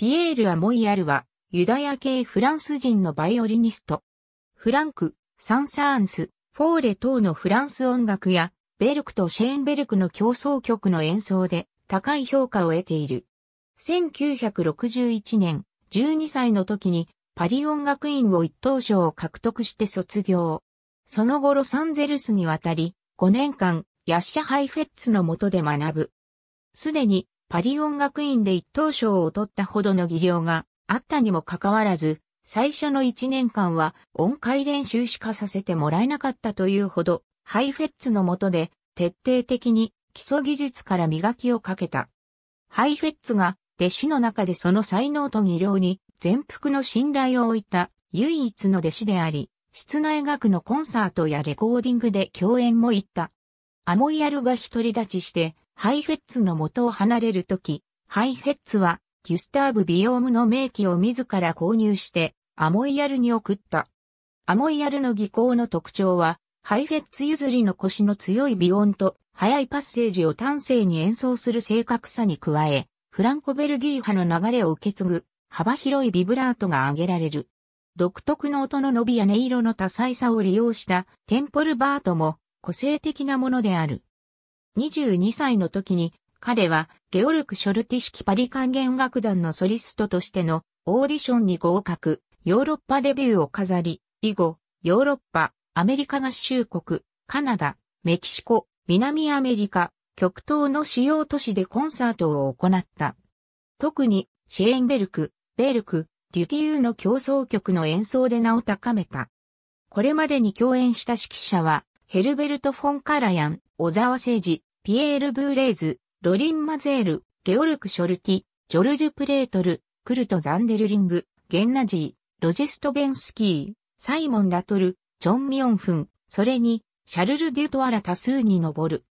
ピエール・アモイアルは、ユダヤ系フランス人のバイオリニスト。フランク、サンサーンス、フォーレ等のフランス音楽や、ベルクとシェーンベルクの競争曲の演奏で高い評価を得ている。1961年、12歳の時にパリ音楽院を一等賞を獲得して卒業。その後ロサンゼルスに渡り、5年間、ヤッシャハイフェッツの下で学ぶ。すでにパリ音楽院で一等賞を取ったほどの技量があったにもかかわらず、最初の1年間は音階練習しかさせてもらえなかったというほど、ハイフェッツの下で徹底的に基礎技術から磨きをかけた。ハイフェッツが弟子の中でその才能と技量に全幅の信頼を置いた唯一の弟子であり、室内楽のコンサートやレコーディングで共演も行った。アモイアルが独り立ちしてハイフェッツの元を離れるとき、ハイフェッツはギュスターブ・ビオームの名機を自ら購入してアモイヤルに送った。アモイヤルの技巧の特徴は、ハイフェッツ譲りの腰の強い微音と速いパッセージを端正に演奏する正確さに加え、フランコベルギー派の流れを受け継ぐ幅広いビブラートが挙げられる。独特の音の伸びや音色の多彩さを利用したテンポルバートも個性的なものである。22歳の時に、彼はゲオルク・ショルティ式パリ管弦楽団のソリストとしてのオーディションに合格、ヨーロッパデビューを飾り、以後、ヨーロッパ、アメリカ合衆国、カナダ、メキシコ、南アメリカ、極東の主要都市でコンサートを行った。特に、シェーンベルク、ベルク、デュティーの競争曲の演奏で名を高めた。これまでに共演した指揮者は、ヘルベルト・フォン・カラヤン、小沢誠治、ピエール・ブーレーズ、ロリン・マゼール、ゲオルク・ショルティ、ジョルジュ・プレートル、クルト・ザンデルリング、ゲンナジー、ロジェスト・ベンスキー、サイモン・ラトル、チョン・ミヨンフン、それに、シャルル・デュトアラ多数に上る。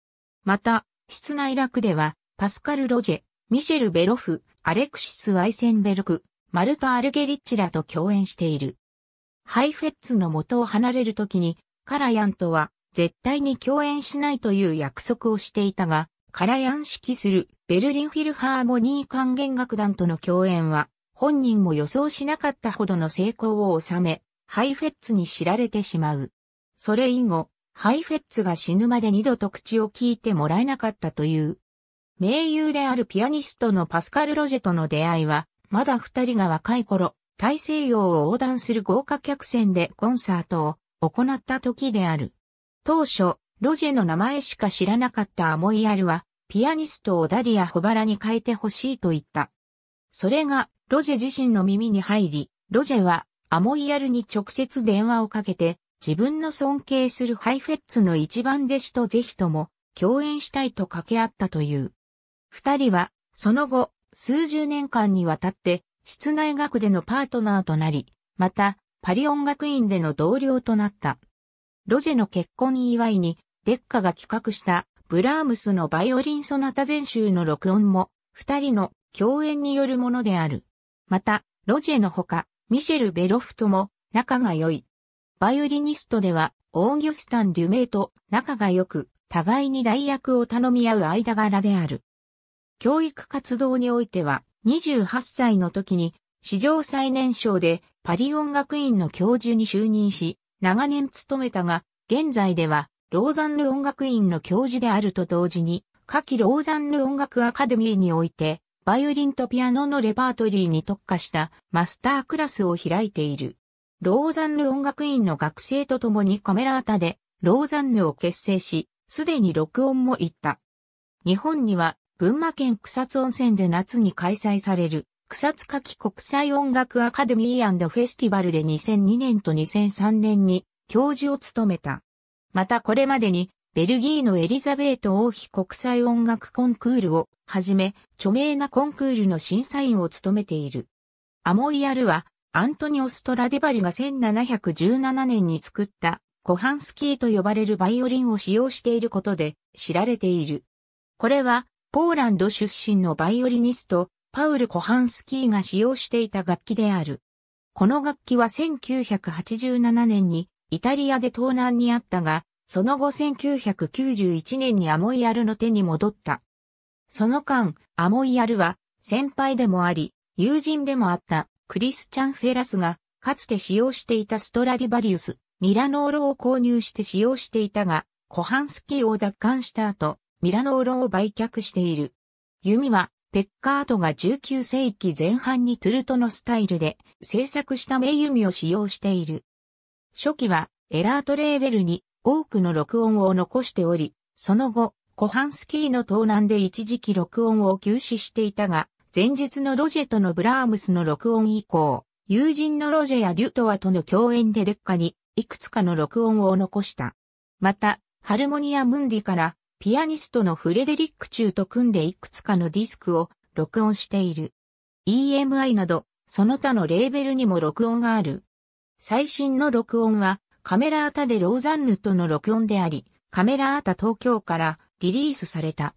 また、室内楽では、パスカル・ロジェ、ミシェル・ベロフ、アレクシス・ワイセンベルク、マルト・アルゲリッチらと共演している。ハイフェッツの元を離れるときに、カラヤントは絶対に共演しないという約束をしていたが、カラヤン指揮するベルリンフィルハーモニー管弦楽団との共演は、本人も予想しなかったほどの成功を収め、ハイフェッツに知られてしまう。それ以後、ハイフェッツが死ぬまで二度と口を聞いてもらえなかったという。名優であるピアニストのパスカル・ロジェとの出会いは、まだ二人が若い頃、大西洋を横断する豪華客船でコンサートを行った時である。当初、ロジェの名前しか知らなかったアモイアルは、ピアニストをダリア・ホバラに変えてほしいと言った。それが、ロジェ自身の耳に入り、ロジェは、アモイアルに直接電話をかけて、自分の尊敬するハイフェッツの一番弟子とぜひとも、共演したいと掛け合ったという。二人は、その後、数十年間にわたって、室内学でのパートナーとなり、また、パリ音楽院での同僚となった。ロジェの結婚祝いに、デッカが企画したブラームスのバイオリンソナタ全集の録音も、二人の共演によるものである。また、ロジェのほか、ミシェル・ベロフとも仲が良い。バイオリニストでは、オーギュスタン・デュメイと仲が良く、互いに代役を頼み合う間柄である。教育活動においては、28歳の時に、史上最年少でパリ音楽院の教授に就任し、長年勤めたが、現在では、ローザンヌ音楽院の教授であると同時に、夏季ローザンヌ音楽アカデミーにおいて、バイオリンとピアノのレパートリーに特化したマスタークラスを開いている。ローザンヌ音楽院の学生と共にカメラアタでローザンヌを結成し、すでに録音も行った。日本には群馬県草津温泉で夏に開催される草夏季国際音楽アカデミーフェスティバルで2002年と2003年に教授を務めた。またこれまでに、ベルギーのエリザベート王妃国際音楽コンクールをはじめ、著名なコンクールの審査員を務めている。アモイアルは、アントニオ・ストラディバリが1717年に作ったコハンスキーと呼ばれるバイオリンを使用していることで知られている。これは、ポーランド出身のバイオリニスト、パウル・コハンスキーが使用していた楽器である。この楽器は1987年にイタリアで盗難にあったが、その後1991年にアモイアルの手に戻った。その間、アモイアルは先輩でもあり、友人でもあったクリスチャン・フェラスがかつて使用していたストラディバリウス、ミラノーロを購入して使用していたが、コハンスキーを奪還した後、ミラノーロを売却している。弓はペッカートが19世紀前半にトゥルトのスタイルで制作した名弓を使用している。初期はエラートレーベルに多くの録音を残しており、その後、コハンスキーの盗難で一時期録音を休止していたが、前述のロジェとのブラームスの録音以降、友人のロジェやデュトワとの共演でデッカに、いくつかの録音を残した。また、ハルモニア・ムンディから、ピアニストのフレデリック・チューと組んでいくつかのディスクを録音している。EMI など、その他のレーベルにも録音がある。最新の録音は、カメラアタでローザンヌとの録音であり、カメラアタ東京からリリースされた。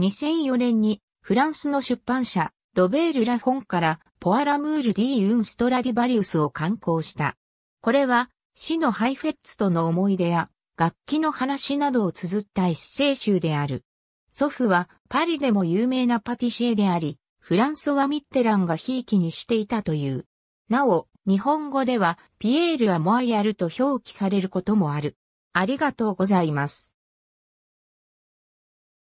2004年にフランスの出版社、ロベール・ラフォンからポアラムール・ディ・ウン・ストラディバリウスを刊行した。これは、死のハイフェッツとの思い出や、楽器の話などを綴ったエッセイ集である。祖父はパリでも有名なパティシエであり、フランソワ・ミッテランがひいきにしていたという。なお、日本語ではピエール・アモアヤルと表記されることもある。ありがとうございます。